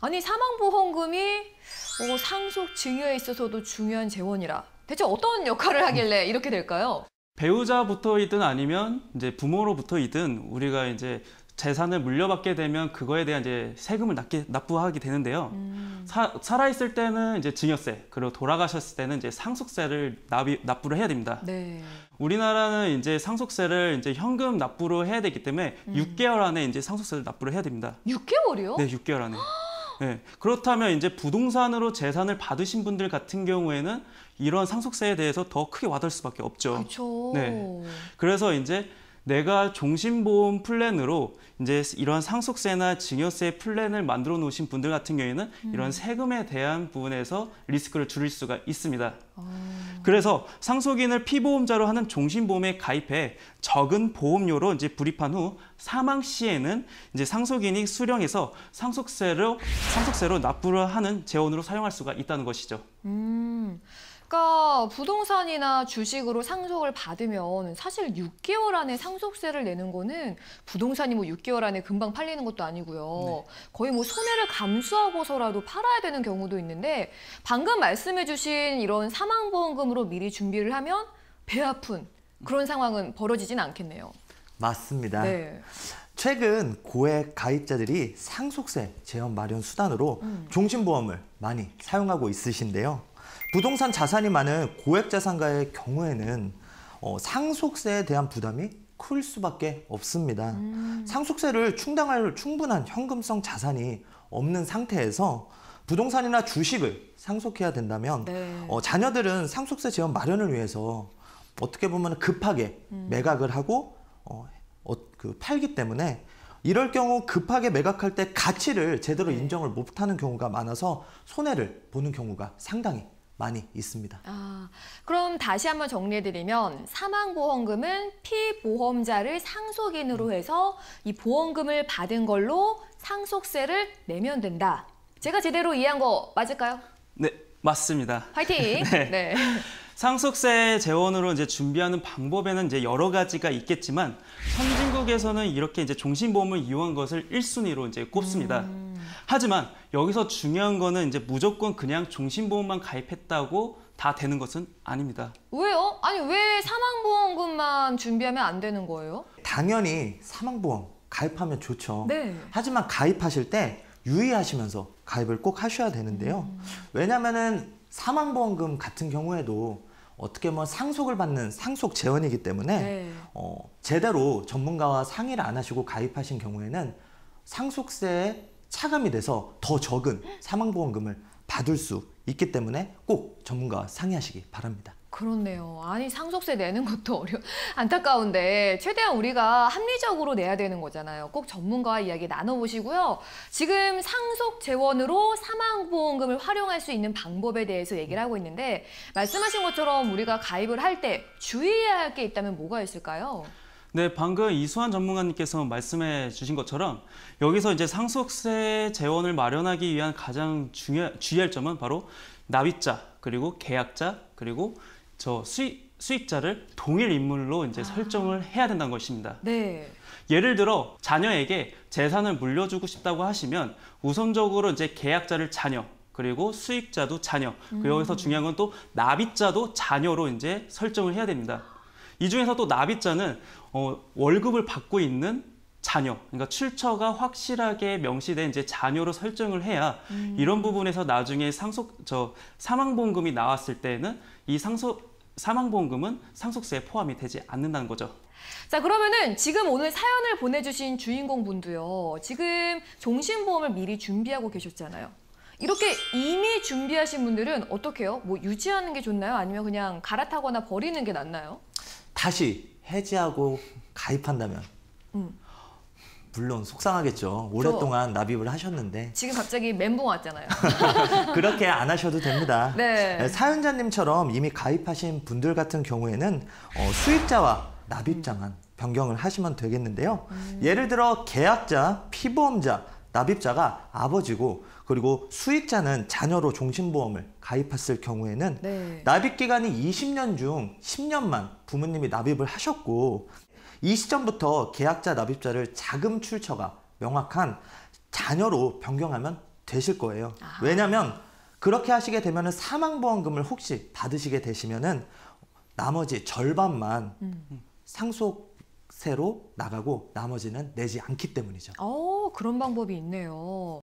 아니 사망보험금이 어, 상속 증여에 있어서도 중요한 재원이라 대체 어떤 역할을 하길래 이렇게 될까요? 배우자부터이든 아니면 이제 부모로부터이든 우리가 이제 재산을 물려받게 되면 그거에 대한 이제 세금을 납게, 납부하게 되는데요. 음. 사, 살아있을 때는 이제 증여세, 그리고 돌아가셨을 때는 이제 상속세를 납이, 납부를 해야 됩니다. 네. 우리나라는 이제 상속세를 이제 현금 납부로 해야 되기 때문에 음. 6개월 안에 이제 상속세를 납부를 해야 됩니다. 6개월이요? 네, 6개월 안에. 네. 그렇다면 이제 부동산으로 재산을 받으신 분들 같은 경우에는 이러한 상속세에 대해서 더 크게 와닿을 수밖에 없죠. 그렇죠. 네. 그래서 이제 내가 종신보험 플랜으로 이제 이런 상속세나 증여세 플랜을 만들어 놓으신 분들 같은 경우에는 음. 이런 세금에 대한 부분에서 리스크를 줄일 수가 있습니다. 오. 어. 그래서 상속인을 피보험자로 하는 종신보험에 가입해 적은 보험료로 이제 불입한 후 사망 시에는 이제 상속인이 수령해서 상속세로 상속세로 납부를 하는 재원으로 사용할 수가 있다는 것이죠. 음. 그러니까 부동산이나 주식으로 상속을 받으면 사실 6개월 안에 상속세를 내는 거는 부동산이 뭐 6개월 안에 금방 팔리는 것도 아니고요. 네. 거의 뭐 손해를 감수하고서라도 팔아야 되는 경우도 있는데 방금 말씀해 주신 이런 사망보험금으로 미리 준비를 하면 배 아픈 그런 상황은 벌어지진 않겠네요. 맞습니다. 네. 최근 고액 가입자들이 상속세 제한 마련 수단으로 음. 종신보험을 많이 사용하고 있으신데요. 부동산 자산이 많은 고액 자산가의 경우에는 어, 상속세에 대한 부담이 클 수밖에 없습니다. 음. 상속세를 충당할 충분한 현금성 자산이 없는 상태에서 부동산이나 주식을 상속해야 된다면 네. 어, 자녀들은 상속세 지원 마련을 위해서 어떻게 보면 급하게 음. 매각을 하고 어, 어, 그 팔기 때문에 이럴 경우 급하게 매각할 때 가치를 제대로 네. 인정을 못하는 경우가 많아서 손해를 보는 경우가 상당히 많이 있습니다. 아, 그럼 다시 한번 정리해드리면 사망보험금은 피보험자를 상속인으로 해서 이 보험금을 받은 걸로 상속세를 내면 된다. 제가 제대로 이해한 거 맞을까요? 네, 맞습니다. 파이팅! 네. 네. 상속세 재원으로 이제 준비하는 방법에는 이제 여러 가지가 있겠지만 선진국에서는 이렇게 이제 종신보험을 이용한 것을 일순위로 이제 꼽습니다. 음... 하지만 여기서 중요한 거는 이제 무조건 그냥 종신보험만 가입했다고 다 되는 것은 아닙니다. 왜요? 아니 왜 사망보험금만 준비하면 안 되는 거예요? 당연히 사망보험 가입하면 좋죠. 네. 하지만 가입하실 때 유의하시면서 가입을 꼭 하셔야 되는데요. 음. 왜냐면은 사망보험금 같은 경우에도 어떻게 보면 상속을 받는 상속 재원이기 때문에 네. 어, 제대로 전문가와 상의를 안 하시고 가입하신 경우에는 상속세에 차감이 돼서 더 적은 사망보험금을 받을 수 있기 때문에 꼭 전문가와 상의하시기 바랍니다. 그렇네요. 아니 상속세 내는 것도 어려 안타까운데 최대한 우리가 합리적으로 내야 되는 거잖아요. 꼭 전문가와 이야기 나눠보시고요. 지금 상속 재원으로 사망보험금을 활용할 수 있는 방법에 대해서 얘기를 하고 있는데 말씀하신 것처럼 우리가 가입을 할 때 주의해야 할 게 있다면 뭐가 있을까요? 네, 방금 이수환 전문가님께서 말씀해 주신 것처럼 여기서 이제 상속세 재원을 마련하기 위한 가장 중요, 주의할 점은 바로 납입자, 그리고 계약자, 그리고 저 수익, 수익자를 동일 인물로 이제 아. 설정을 해야 된다는 것입니다. 네. 예를 들어 자녀에게 재산을 물려주고 싶다고 하시면 우선적으로 이제 계약자를 자녀, 그리고 수익자도 자녀, 그 음. 여기서 중요한 건 또 납입자도 자녀로 이제 설정을 해야 됩니다. 이 중에서 또 납입자는 어, 월급을 받고 있는 자녀, 그러니까 출처가 확실하게 명시된 이제 자녀로 설정을 해야 음. 이런 부분에서 나중에 상속 저 사망보험금이 나왔을 때는 이 상속 사망보험금은 상속세에 포함이 되지 않는다는 거죠. 자 그러면은 지금 오늘 사연을 보내주신 주인공 분도요. 지금 종신보험을 미리 준비하고 계셨잖아요. 이렇게 이미 준비하신 분들은 어떻게 해요? 뭐 유지하는 게 좋나요? 아니면 그냥 갈아타거나 버리는 게 낫나요? 다시 해지하고 가입한다면 음. 물론 속상하겠죠. 오랫동안 납입을 하셨는데 지금 갑자기 멘붕 왔잖아요. 그렇게 안 하셔도 됩니다. 네. 네. 사연자님처럼 이미 가입하신 분들 같은 경우에는 어, 수입자와 납입자만 변경을 하시면 되겠는데요. 음. 예를 들어 계약자, 피보험자, 납입자가 아버지고 그리고 수익자는 자녀로 종신보험을 가입했을 경우에는 네. 납입 기간이 20년 중 10년만 부모님이 납입을 하셨고 이 시점부터 계약자 납입자를 자금 출처가 명확한 자녀로 변경하면 되실 거예요. 아. 왜냐하면 그렇게 하시게 되면 사망보험금을 혹시 받으시게 되시면은 나머지 절반만 음. 상속 새로 나가고 나머지는 내지 않기 때문이죠. 어, 그런 방법이 있네요.